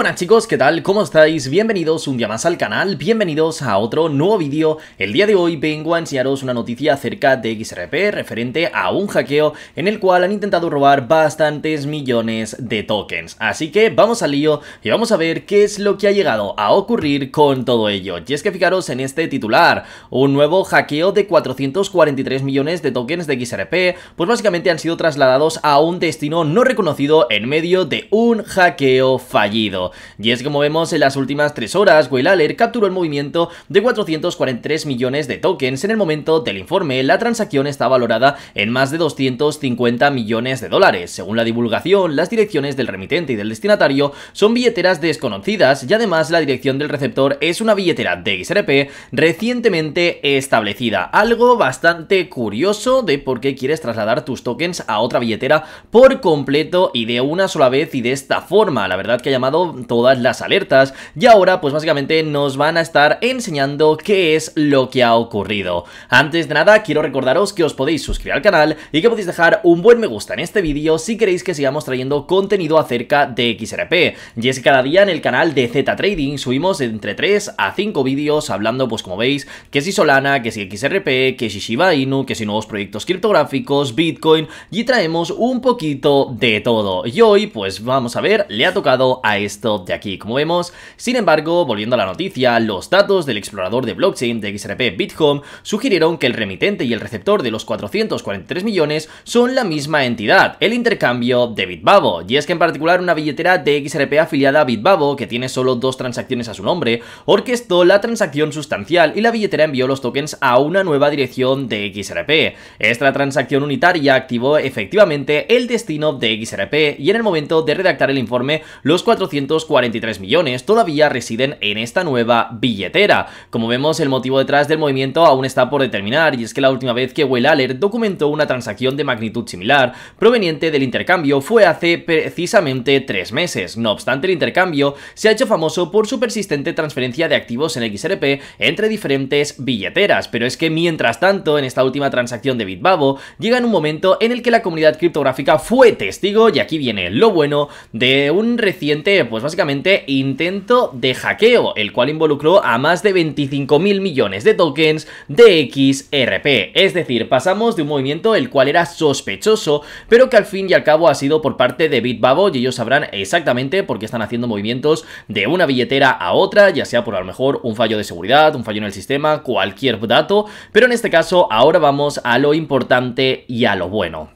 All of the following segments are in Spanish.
buenas chicos, ¿qué tal? ¿Cómo estáis? Bienvenidos un día más al canal, bienvenidos a otro nuevo vídeo. El día de hoy vengo a enseñaros una noticia acerca de XRP referente a un hackeo en el cual han intentado robar bastantes millones de tokens. Así que vamos al lío y vamos a ver qué es lo que ha llegado a ocurrir con todo ello. Y es que fijaros en este titular, un nuevo hackeo de 443 millones de tokens de XRP, pues básicamente han sido trasladados a un destino no reconocido en medio de un hackeo fallido. Y es como vemos en las últimas 3 horas, Aller capturó el movimiento de 443 millones de tokens. En el momento del informe, la transacción está valorada en más de 250 millones de dólares. Según la divulgación, las direcciones del remitente y del destinatario son billeteras desconocidas y además la dirección del receptor es una billetera de XRP recientemente establecida. Algo bastante curioso de por qué quieres trasladar tus tokens a otra billetera por completo y de una sola vez y de esta forma. La verdad que ha llamado todas las alertas y ahora pues básicamente nos van a estar enseñando qué es lo que ha ocurrido. Antes de nada quiero recordaros que os podéis suscribir al canal y que podéis dejar un buen me gusta en este vídeo si queréis que sigamos trayendo contenido acerca de XRP y es que cada día en el canal de Z Trading subimos entre 3 a 5 vídeos hablando pues como veis que si Solana, que si XRP, que si Shiba Inu, que si nuevos proyectos criptográficos, Bitcoin y traemos un poquito de todo y hoy pues vamos a ver le ha tocado a esto de aquí, como vemos. Sin embargo, volviendo a la noticia, los datos del explorador de blockchain de XRP BitHome sugirieron que el remitente y el receptor de los 443 millones son la misma entidad, el intercambio de BitBabo, Y es que en particular una billetera de XRP afiliada a BitBabo que tiene solo dos transacciones a su nombre, orquestó la transacción sustancial y la billetera envió los tokens a una nueva dirección de XRP. Esta transacción unitaria activó efectivamente el destino de XRP y en el momento de redactar el informe, los 400 43 millones todavía residen en esta nueva billetera. Como vemos, el motivo detrás del movimiento aún está por determinar, y es que la última vez que Aller documentó una transacción de magnitud similar proveniente del intercambio fue hace precisamente tres meses. No obstante, el intercambio se ha hecho famoso por su persistente transferencia de activos en XRP entre diferentes billeteras, pero es que mientras tanto, en esta última transacción de Bitbabo llega un momento en el que la comunidad criptográfica fue testigo, y aquí viene lo bueno, de un reciente, pues básicamente intento de hackeo, el cual involucró a más de 25.000 millones de tokens de XRP. Es decir, pasamos de un movimiento el cual era sospechoso, pero que al fin y al cabo ha sido por parte de Bitbabo y ellos sabrán exactamente por qué están haciendo movimientos de una billetera a otra, ya sea por a lo mejor un fallo de seguridad, un fallo en el sistema, cualquier dato, pero en este caso ahora vamos a lo importante y a lo bueno.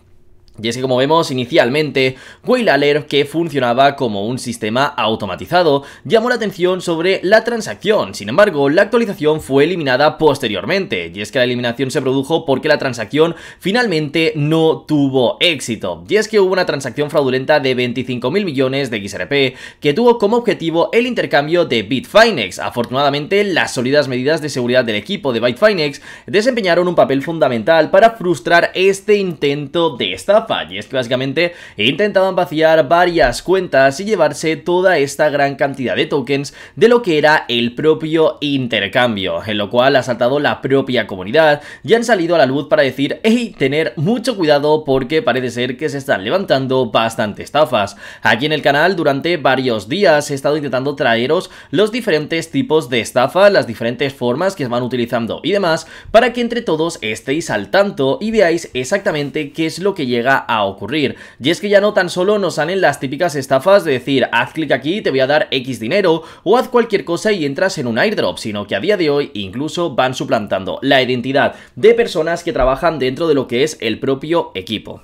Y es que como vemos inicialmente, alert que funcionaba como un sistema automatizado, llamó la atención sobre la transacción, sin embargo la actualización fue eliminada posteriormente, y es que la eliminación se produjo porque la transacción finalmente no tuvo éxito, y es que hubo una transacción fraudulenta de 25.000 millones de XRP que tuvo como objetivo el intercambio de Bitfinex, afortunadamente las sólidas medidas de seguridad del equipo de Bitfinex desempeñaron un papel fundamental para frustrar este intento de estafa y es que básicamente intentaban vaciar varias cuentas y llevarse toda esta gran cantidad de tokens de lo que era el propio intercambio, en lo cual ha saltado la propia comunidad y han salido a la luz para decir, hey, tener mucho cuidado porque parece ser que se están levantando bastante estafas. Aquí en el canal durante varios días he estado intentando traeros los diferentes tipos de estafa, las diferentes formas que se van utilizando y demás, para que entre todos estéis al tanto y veáis exactamente qué es lo que llega a ocurrir. Y es que ya no tan solo nos salen las típicas estafas de decir, haz clic aquí, te voy a dar X dinero, o haz cualquier cosa y entras en un airdrop, sino que a día de hoy incluso van suplantando la identidad de personas que trabajan dentro de lo que es el propio equipo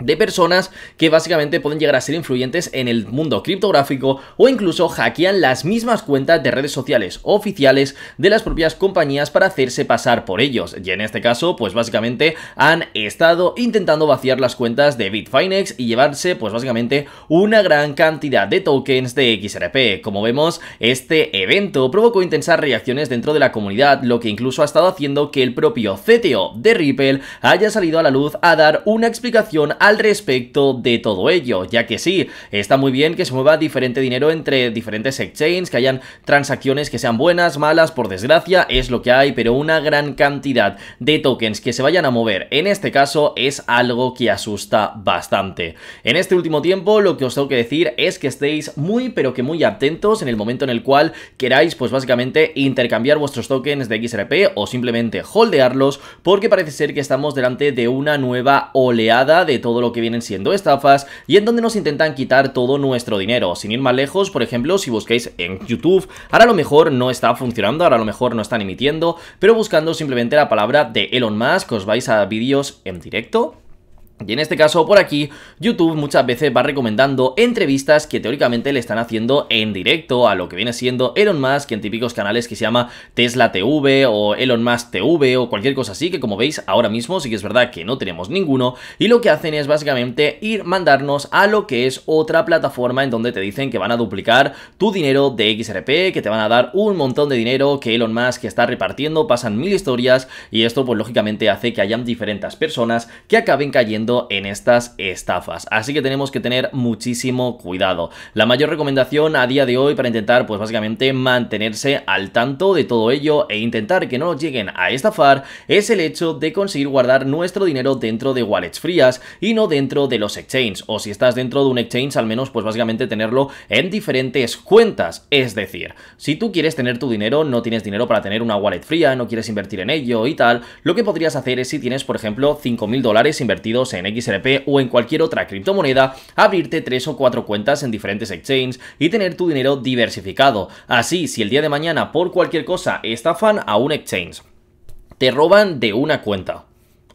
de personas que básicamente pueden llegar a ser influyentes en el mundo criptográfico o incluso hackean las mismas cuentas de redes sociales oficiales de las propias compañías para hacerse pasar por ellos. Y en este caso, pues básicamente han estado intentando vaciar las cuentas de Bitfinex y llevarse pues básicamente una gran cantidad de tokens de XRP. Como vemos, este evento provocó intensas reacciones dentro de la comunidad, lo que incluso ha estado haciendo que el propio CTO de Ripple haya salido a la luz a dar una explicación a al respecto de todo ello, ya que sí, está muy bien que se mueva diferente dinero entre diferentes exchanges, que hayan transacciones que sean buenas, malas, por desgracia es lo que hay, pero una gran cantidad de tokens que se vayan a mover en este caso es algo que asusta bastante. En este último tiempo lo que os tengo que decir es que estéis muy pero que muy atentos en el momento en el cual queráis pues básicamente intercambiar vuestros tokens de XRP o simplemente holdearlos porque parece ser que estamos delante de una nueva oleada de todo lo que vienen siendo estafas y en donde nos intentan quitar todo nuestro dinero. Sin ir más lejos, por ejemplo, si busquéis en YouTube, ahora a lo mejor no está funcionando, ahora a lo mejor no están emitiendo, pero buscando simplemente la palabra de Elon Musk os vais a vídeos en directo y en este caso, por aquí, YouTube muchas veces va recomendando entrevistas que teóricamente le están haciendo en directo a lo que viene siendo Elon Musk en típicos canales que se llama Tesla TV o Elon Musk TV o cualquier cosa así, que como veis ahora mismo sí que es verdad que no tenemos ninguno y lo que hacen es básicamente ir mandarnos a lo que es otra plataforma en donde te dicen que van a duplicar tu dinero de XRP, que te van a dar un montón de dinero que Elon Musk está repartiendo, pasan mil historias y esto pues lógicamente hace que hayan diferentes personas que acaben cayendo en estas estafas. Así que tenemos que tener muchísimo cuidado. La mayor recomendación a día de hoy para intentar pues básicamente mantenerse al tanto de todo ello e intentar que no nos lleguen a estafar es el hecho de conseguir guardar nuestro dinero dentro de wallets frías y no dentro de los exchanges o si estás dentro de un exchange al menos pues básicamente tenerlo en diferentes cuentas. Es decir, si tú quieres tener tu dinero, no tienes dinero para tener una wallet fría, no quieres invertir en ello y tal, lo que podrías hacer es si tienes por ejemplo 5.000 dólares invertidos en en XRP o en cualquier otra criptomoneda, abrirte tres o cuatro cuentas en diferentes exchanges y tener tu dinero diversificado. Así, si el día de mañana por cualquier cosa estafan a un exchange, te roban de una cuenta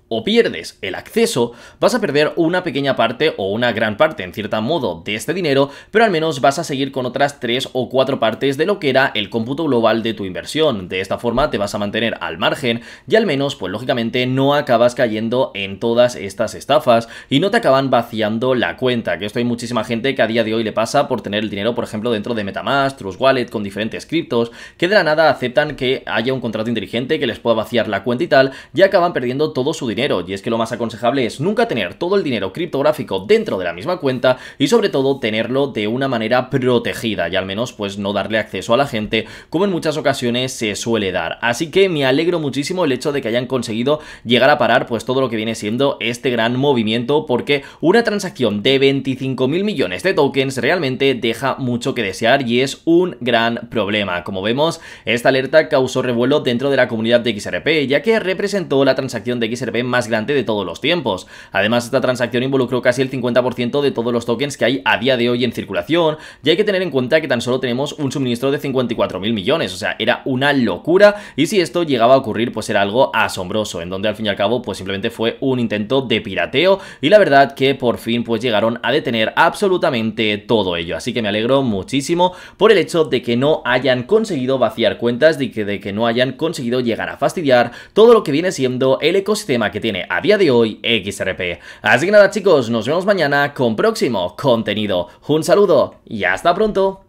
o pierdes el acceso, vas a perder una pequeña parte o una gran parte en cierto modo de este dinero, pero al menos vas a seguir con otras 3 o 4 partes de lo que era el cómputo global de tu inversión. De esta forma te vas a mantener al margen y al menos, pues lógicamente, no acabas cayendo en todas estas estafas y no te acaban vaciando la cuenta, que esto hay muchísima gente que a día de hoy le pasa por tener el dinero, por ejemplo, dentro de Metamask, Trust Wallet, con diferentes criptos, que de la nada aceptan que haya un contrato inteligente que les pueda vaciar la cuenta y tal, y acaban perdiendo todo su dinero dinero, y es que lo más aconsejable es nunca tener todo el dinero criptográfico dentro de la misma cuenta y sobre todo tenerlo de una manera protegida y al menos pues no darle acceso a la gente como en muchas ocasiones se suele dar. Así que me alegro muchísimo el hecho de que hayan conseguido llegar a parar pues todo lo que viene siendo este gran movimiento porque una transacción de 25 mil millones de tokens realmente deja mucho que desear y es un gran problema. Como vemos, esta alerta causó revuelo dentro de la comunidad de XRP ya que representó la transacción de XRP más grande de todos los tiempos. Además, esta transacción involucró casi el 50% de todos los tokens que hay a día de hoy en circulación, y hay que tener en cuenta que tan solo tenemos un suministro de 54.000 millones, o sea, era una locura, y si esto llegaba a ocurrir, pues era algo asombroso, en donde al fin y al cabo, pues simplemente fue un intento de pirateo, y la verdad que por fin pues llegaron a detener absolutamente todo ello, así que me alegro muchísimo por el hecho de que no hayan conseguido vaciar cuentas, y que, de que no hayan conseguido llegar a fastidiar todo lo que viene siendo el ecosistema que tiene a día de hoy XRP. Así que nada chicos, nos vemos mañana con próximo contenido. Un saludo y hasta pronto.